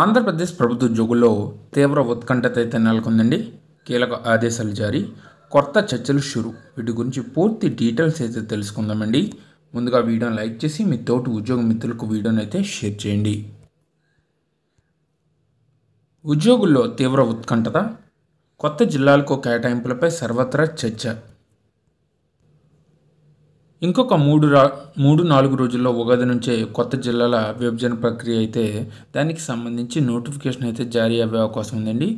ఆంధ్రప్రదేశ్ ప్రభుత్వ ఉద్యోగుల్లో తీవ్ర ఉత్కంఠత అయితే నెలకొందండి కీలక ఆదేశాలు జారీ కొత్త చర్చలు షురు వీటి గురించి పూర్తి డీటెయిల్స్ అయితే తెలుసుకుందామండి ముందుగా వీడియోని లైక్ చేసి మీ తోటి ఉద్యోగ మిత్రులకు వీడియోని అయితే షేర్ చేయండి ఉద్యోగుల్లో తీవ్ర ఉత్కంఠత కొత్త జిల్లాలకు కేటాయింపులపై సర్వత్రా చర్చ ఇంకొక మూడు రా మూడు నాలుగు రోజుల్లో ఉగాది నుంచే కొత్త జిల్లాల విభజన ప్రక్రియ అయితే దానికి సంబంధించి నోటిఫికేషన్ అయితే జారీ అయ్యే అవకాశం ఉందండి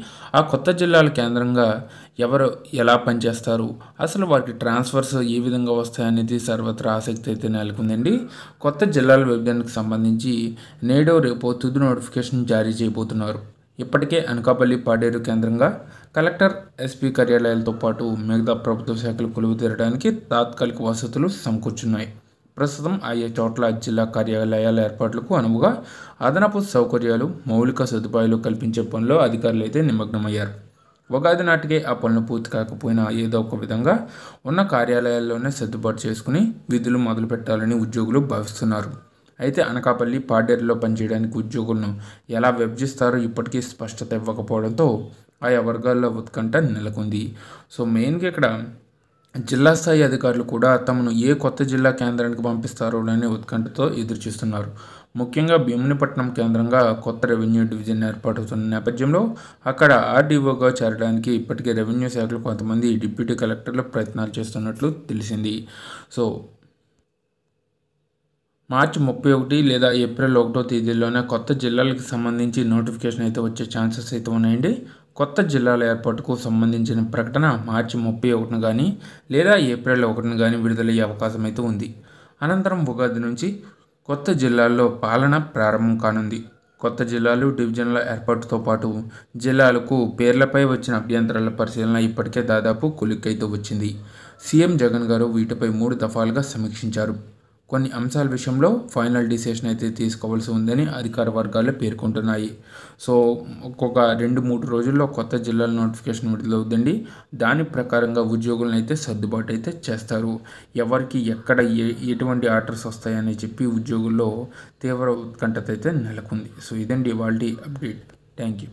ఆ కొత్త జిల్లాల కేంద్రంగా ఎవరు ఎలా పనిచేస్తారు అసలు వారికి ట్రాన్స్ఫర్స్ ఏ విధంగా వస్తాయనేది సర్వత్రా ఆసక్తి అయితే నెలకొందండి కొత్త జిల్లాల విభజనకు సంబంధించి నేడో రేపు తుది నోటిఫికేషన్ జారీ చేయబోతున్నారు ఇప్పటికే అనకాపల్లి పాడేరు కేంద్రంగా కలెక్టర్ ఎస్పీ కార్యాలయాలతో పాటు మిగతా ప్రభుత్వ శాఖలు కొలువు తీరడానికి తాత్కాలిక వసతులు సమకూర్చున్నాయి ప్రస్తుతం ఆయా చోట్ల జిల్లా కార్యాలయాల ఏర్పాట్లకు అనువుగా అదనపు సౌకర్యాలు మౌలిక సదుపాయాలు కల్పించే పనిలో అధికారులు అయితే నిమగ్నమయ్యారు ఉగాది నాటికే ఆ పనులు పూర్తి కాకపోయినా ఏదో ఒక విధంగా ఉన్న కార్యాలయాల్లోనే సర్దుబాటు చేసుకుని విధులు మొదలు పెట్టాలని ఉద్యోగులు భావిస్తున్నారు అయితే అనకాపల్లి పాడేరులో పనిచేయడానికి ఉద్యోగులను ఎలా విభజిస్తారో ఇప్పటికీ స్పష్టత ఇవ్వకపోవడంతో ఆయా వర్గాల్లో ఉత్కంఠ నెలకొంది సో మెయిన్గా ఇక్కడ జిల్లా స్థాయి అధికారులు కూడా తమను ఏ కొత్త జిల్లా కేంద్రానికి పంపిస్తారో అనే ఉత్కంఠతో ఎదురుచూస్తున్నారు ముఖ్యంగా భీమునిపట్నం కేంద్రంగా కొత్త రెవెన్యూ డివిజన్ ఏర్పాటవుతున్న నేపథ్యంలో అక్కడ ఆర్డీఓగా చేరడానికి ఇప్పటికే రెవెన్యూ శాఖలో కొంతమంది డిప్యూటీ కలెక్టర్లు ప్రయత్నాలు చేస్తున్నట్లు తెలిసింది సో మార్చి ముప్పై ఒకటి లేదా ఏప్రిల్ ఒకటో తేదీలోనే కొత్త జిల్లాలకు సంబంధించి నోటిఫికేషన్ అయితే వచ్చే ఛాన్సెస్ అయితే ఉన్నాయండి కొత్త జిల్లాల ఏర్పాటుకు సంబంధించిన ప్రకటన మార్చి ముప్పై ఒకటిన కానీ లేదా ఏప్రిల్ ఒకటిని కానీ విడుదలయ్యే అవకాశం అయితే ఉంది అనంతరం ఉగాది నుంచి కొత్త జిల్లాల్లో పాలన ప్రారంభం కానుంది కొత్త జిల్లాలు డివిజన్ల ఏర్పాటుతో పాటు జిల్లాలకు పేర్లపై వచ్చిన అభ్యంతరాల పరిశీలన ఇప్పటికే దాదాపు కొలిక్కైతే వచ్చింది సీఎం జగన్ గారు వీటిపై మూడు దఫాలుగా సమీక్షించారు కొన్ని అంశాల విషయంలో ఫైనల్ డిసిషన్ అయితే తీసుకోవాల్సి ఉందని అధికార వర్గాలు పేర్కొంటున్నాయి సో ఒక్కొక్క రెండు మూడు రోజుల్లో కొత్త జిల్లాల నోటిఫికేషన్ విడుదలవుతుందండి దాని ప్రకారంగా ఉద్యోగులను అయితే సర్దుబాటు అయితే చేస్తారు ఎవరికి ఎక్కడ ఏ ఎటువంటి ఆర్డర్స్ వస్తాయని చెప్పి ఉద్యోగుల్లో తీవ్ర ఉత్కంఠత అయితే నెలకొంది సో ఇదండి వాళ్ళ అప్డేట్ థ్యాంక్ యూ